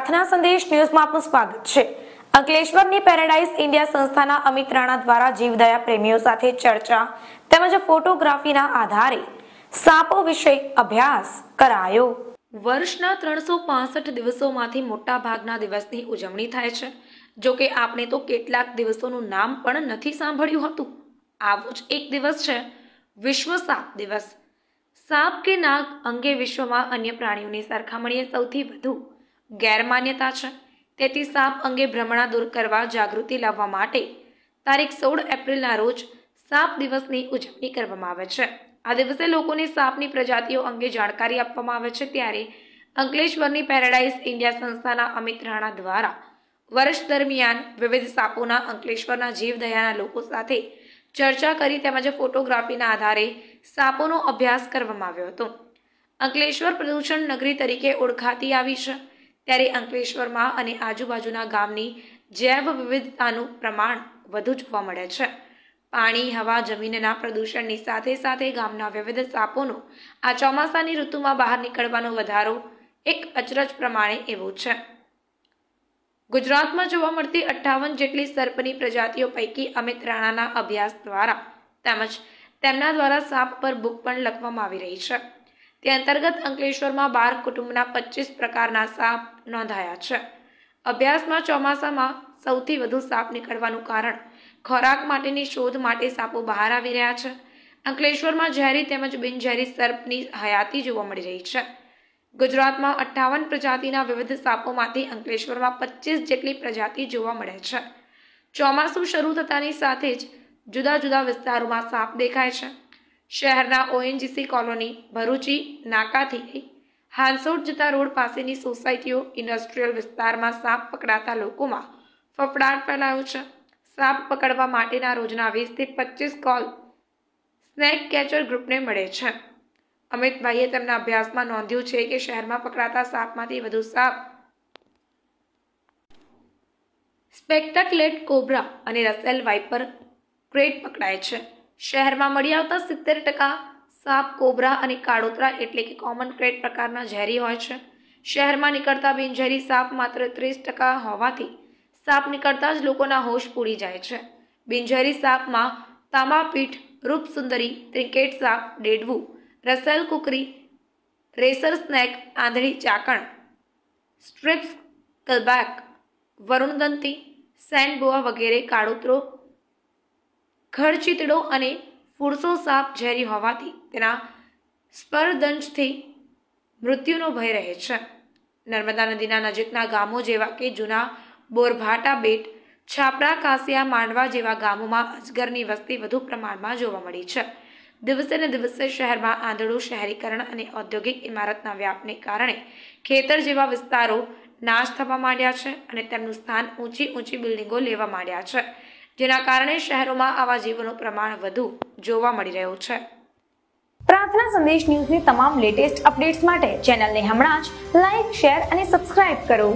પ્રાર્થના સંદેશ ન્યૂઝમાં આપનું સ્વાગત છે અંકલેશ્વરની પેરેડાઇઝ ઇન્ડિયા સંસ્થાના અમિત રાણા દ્વારા જીવદયા પ્રેમીઓ સાથે ચર્ચા તેમજ ફોટોગ્રાફીના આધારે સાપો વિશે અભ્યાસ કરાયો વર્ષના ત્રણસો પાસઠ દિવસોમાંથી મોટા ભાગના દિવસની ઉજવણી થાય છે જો કે આપણે તો કેટલાક દિવસોનું નામ પણ નથી સાંભળ્યું હતું આવો જ એક દિવસ છે વિશ્વ સાપ દિવસ સાપ કે નાગ અંગે વિશ્વમાં અન્ય પ્રાણીઓની સરખામણીએ સૌથી વધુ ગેરમાન્યતા છે તેથી સાપ અંગે ભ્રમણા દૂર કરવા જાગૃતિ લાવવા માટે તારીખ સોળ એપ્રિલના રોજ સાપ દિવસની ઉજવણી કરવામાં આવે છે આ દિવસે લોકોને સાપની પ્રજાતિઓ અંગે જાણકારી આપવામાં આવે છે ત્યારે અંકલેશ્વરની પેરાડાઇઝ ઇન્ડિયા સંસ્થાના અમિત રાણા દ્વારા વર્ષ દરમિયાન વિવિધ સાપોના અંકલેશ્વરના જીવદયાના લોકો સાથે ચર્ચા કરી તેમજ ફોટોગ્રાફીના આધારે સાપોનો અભ્યાસ કરવામાં આવ્યો હતો અંકલેશ્વર પ્રદૂષણ નગરી તરીકે ઓળખાતી આવી છે ત્યારે અંકલેશ્વરમાં અને આજુબાજુના ગામની જૈવ વિવિધતાનું પ્રમાણ વધુ જોવા મળે છે પાણી હવા જમીનના પ્રદૂષણની સાથે સાથે ગામના વિવિધ સાપોનો આ ચોમાસાની ઋતુમાં બહાર નીકળવાનો વધારો એક અચરજ પ્રમાણે એવો છે ગુજરાતમાં જોવા મળતી અઠ્ઠાવન જેટલી સર્પની પ્રજાતિઓ પૈકી અમિત રાણાના અભ્યાસ દ્વારા તેમજ તેમના દ્વારા સાપ પર બુક પણ લખવામાં આવી રહી છે તે અંતર્ગત અંકલેશ્વરમાં બાર કુટુંબના પચીસ પ્રકારના સાપ નોંધાયા છે અભ્યાસમાં ચોમાસામાં સૌથી વધુ સાપ નીકળવાનું કારણ ખોરાક માટેની શોધ માટે સાપો બહાર આવી રહ્યા છે અંકલેશ્વરમાં ઝેરી તેમજ બિનઝેરી સર્પની હયાતી જોવા મળી રહી છે ગુજરાતમાં અઠ્ઠાવન પ્રજાતિના વિવિધ સાપોમાંથી અંકલેશ્વરમાં પચીસ જેટલી પ્રજાતિ જોવા મળે છે ચોમાસું શરૂ થતાની સાથે જ જુદા જુદા વિસ્તારોમાં સાપ દેખાય છે શહેરના ઓએનજીસી કોલોની ભરૂચી નાકાથી હાંસોડ જતા રોડ પાસેની સોસાયટીઓ ઇન્ડસ્ટ્રીયલ વિસ્તારમાં સાપ પકડાતા લોકોમાં ફફડાટ ફેલાયો છે સાપ પકડવા માટેના રોજના વીસથી પચીસ કોલ સ્નેક કેચર ગ્રુપને મળે છે અમિતભાઈએ તેમના અભ્યાસમાં નોંધ્યું છે કે શહેરમાં પકડાતા સાપમાંથી વધુ સાપ સ્પેક્ટકલેટ કોબ્રા અને રસેલ વાઇપર ક્રેટ પકડાય છે શહેરમાં મળી આવતા સિત્તેર ટકા સાપ કોબરા અને કાળોતરા એટલે કે કોમન ક્રેટ પ્રકારના ઝેરી હોય છે શહેરમાં નીકળતા બિનઝેરી સાપ માત્ર ત્રીસ ટકા હોવાથી સાપ નીકળતા જ લોકોના હોશ પૂરી જાય છે બિનઝેરી સાપમાં તાંબાપીઠ રૂપસુંદરી ત્રિકેટ સાપ ડેડવું રસેલ કુકરી રેસર સ્નેક આંધળી ચાકણ સ્ટ્રીપ્સ કલબેક વરુણદંતી સેન્ડ બોવા વગેરે કાળોતરો ખરચીતડો અને ફુરસો સાપ ઝેરી હોવાથી તેના સ્પર્દંશથી મૃત્યુનો ભય રહે છે નર્મદા નદીના નજીકના ગામો જેવા કે જૂના બોરભાટા બેટ છાપરા કાસિયા માંડવા જેવા ગામોમાં અજગરની વસ્તી વધુ પ્રમાણમાં જોવા મળી છે દિવસે ને દિવસે શહેરમાં આંધળું શહેરીકરણ અને ઔદ્યોગિક ઇમારતના વ્યાપને કારણે ખેતર જેવા વિસ્તારો નાશ થવા માંડ્યા છે અને તેમનું સ્થાન ઊંચી ઊંચી બિલ્ડિંગો લેવા માંડ્યા છે જેના કારણે શહેરોમાં આવા જીવોનું પ્રમાણ વધુ જોવા મળી રહ્યું છે પ્રાર્થના સંદેશ ન્યૂઝની તમામ લેટેસ્ટ અપડેટ્સ માટે ચેનલને હમણાં જ લાઇક શેર અને સબસ્ક્રાઇબ કરો